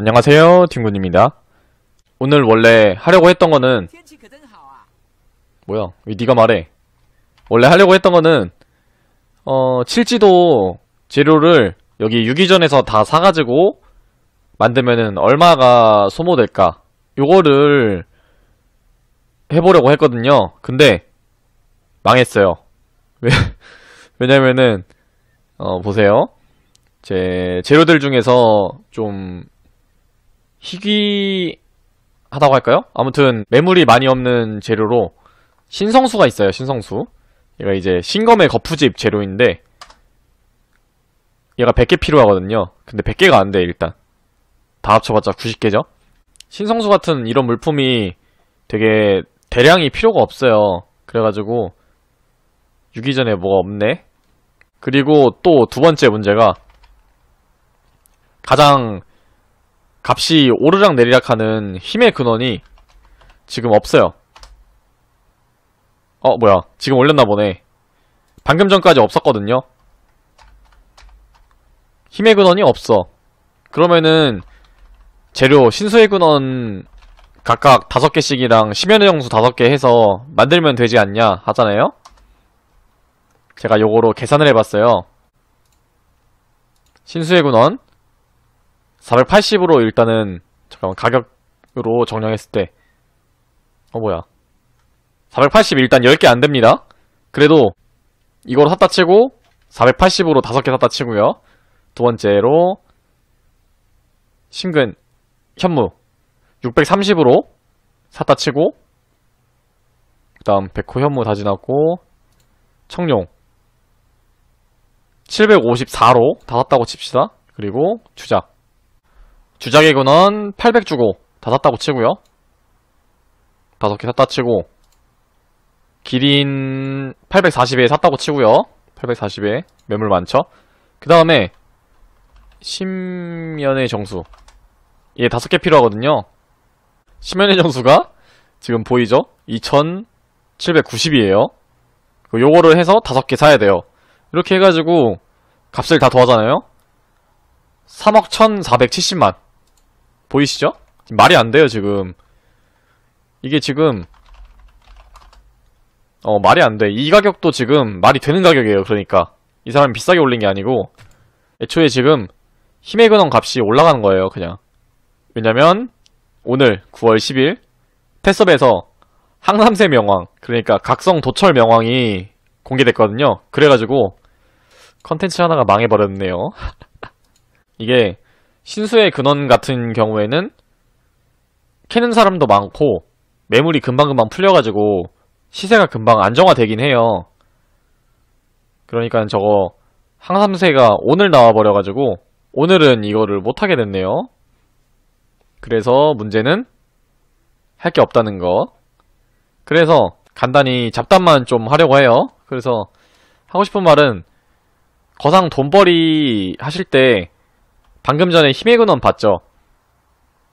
안녕하세요 딩군입니다 오늘 원래 하려고 했던 거는 뭐야 왜 니가 말해 원래 하려고 했던 거는 어 칠지도 재료를 여기 유기전에서 다 사가지고 만들면은 얼마가 소모될까 요거를 해보려고 했거든요 근데 망했어요 왜 왜냐면은 어 보세요 제 재료들 중에서 좀 희귀하다고 할까요? 아무튼 매물이 많이 없는 재료로 신성수가 있어요. 신성수. 얘가 이제 신검의 거푸집 재료인데 얘가 100개 필요하거든요. 근데 100개가 안 돼, 일단. 다 합쳐봤자 90개죠? 신성수 같은 이런 물품이 되게 대량이 필요가 없어요. 그래가지고 유기 전에 뭐가 없네? 그리고 또 두 번째 문제가 가장 값이 오르락 내리락 하는 힘의 근원이 지금 없어요. 어, 뭐야. 지금 올렸나 보네. 방금 전까지 없었거든요. 힘의 근원이 없어. 그러면은 재료 신수의 근원 각각 5개씩이랑 심연의 정수 5개 해서 만들면 되지 않냐 하잖아요? 제가 요거로 계산을 해봤어요. 신수의 근원 480으로 일단은 잠깐만 가격으로 정량했을 때 어 뭐야 480 일단 10개 안됩니다 그래도 이걸 샀다 치고 480으로 5개 샀다 치고요 두번째로 심근 현무 630으로 샀다 치고 그 다음 백호 현무 다 지났고 청룡 754로 다 샀다고 칩시다 그리고 주작 주작의 근원 800 주고 다 샀다고 치고요. 다섯 개 샀다 치고 기린 840에 샀다고 치고요. 840에 매물 많죠? 그 다음에 1 0면의 정수 얘 다섯 개 필요하거든요. 1 0면의 정수가 지금 보이죠? 2790이에요. 그 요거를 해서 다섯 개 사야 돼요. 이렇게 해가지고 값을 다 더하잖아요? 3억 1470만 보이시죠? 말이 안 돼요 지금 이게 지금 어 말이 안 돼 이 가격도 지금 말이 되는 가격이에요 그러니까 이 사람이 비싸게 올린 게 아니고 애초에 지금 힘의 근원 값이 올라가는 거예요 그냥 왜냐면 오늘 9월 10일 테섭에서 항삼세 명왕 그러니까 각성 도철 명왕이 공개됐거든요 그래가지고 컨텐츠 하나가 망해버렸네요 이게 신수의 근원 같은 경우에는 캐는 사람도 많고 매물이 금방금방 풀려가지고 시세가 금방 안정화되긴 해요. 그러니까 저거 항삼세가 오늘 나와버려가지고 오늘은 이거를 못하게 됐네요. 그래서 문제는 할 게 없다는 거. 그래서 간단히 잡담만 좀 하려고 해요. 그래서 하고 싶은 말은 거상 돈벌이 하실 때 방금 전에 힘의 근원 봤죠?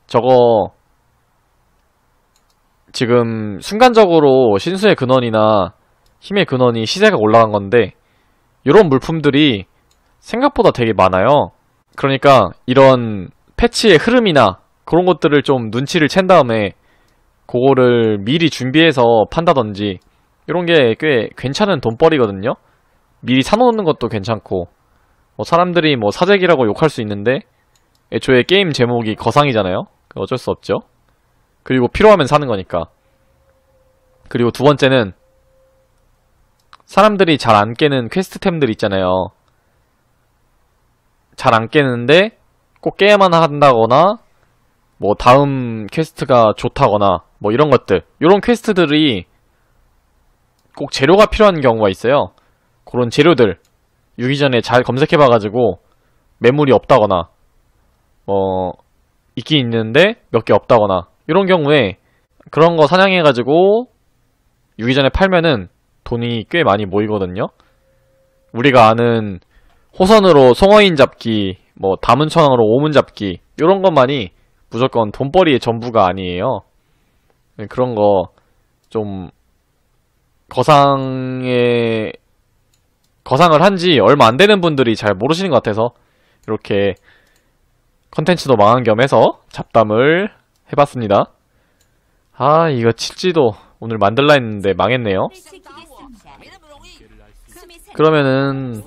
저거 지금 순간적으로 신수의 근원이나 힘의 근원이 시세가 올라간 건데 이런 물품들이 생각보다 되게 많아요. 그러니까 이런 패치의 흐름이나 그런 것들을 좀 눈치를 챈 다음에 그거를 미리 준비해서 판다던지 이런 게 꽤 괜찮은 돈벌이거든요. 미리 사놓는 것도 괜찮고 뭐 사람들이 뭐 사재기라고 욕할 수 있는데 애초에 게임 제목이 거상이잖아요. 어쩔 수 없죠. 그리고 필요하면 사는 거니까. 그리고 두 번째는 사람들이 잘 안 깨는 퀘스트템들 있잖아요. 잘 안 깨는데 꼭 깨야만 한다거나 뭐 다음 퀘스트가 좋다거나 뭐 이런 것들 요런 퀘스트들이 꼭 재료가 필요한 경우가 있어요. 그런 재료들 유기 전에 잘 검색해봐가지고 매물이 없다거나 뭐 있긴 있는데 몇 개 없다거나 이런 경우에 그런 거 사냥해가지고 유기 전에 팔면은 돈이 꽤 많이 모이거든요. 우리가 아는 호선으로 송어인 잡기, 뭐 다문천왕으로 오문 잡기 이런 것만이 무조건 돈벌이의 전부가 아니에요. 네, 그런 거 좀 거상의 거상을 한지 얼마 안 되는 분들이 잘 모르시는 것 같아서 이렇게 컨텐츠도 망한 겸 해서 잡담을 해봤습니다. 아 이거 칠지도 오늘 만들라 했는데 망했네요. 그러면은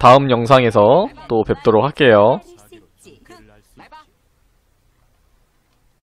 다음 영상에서 또 뵙도록 할게요.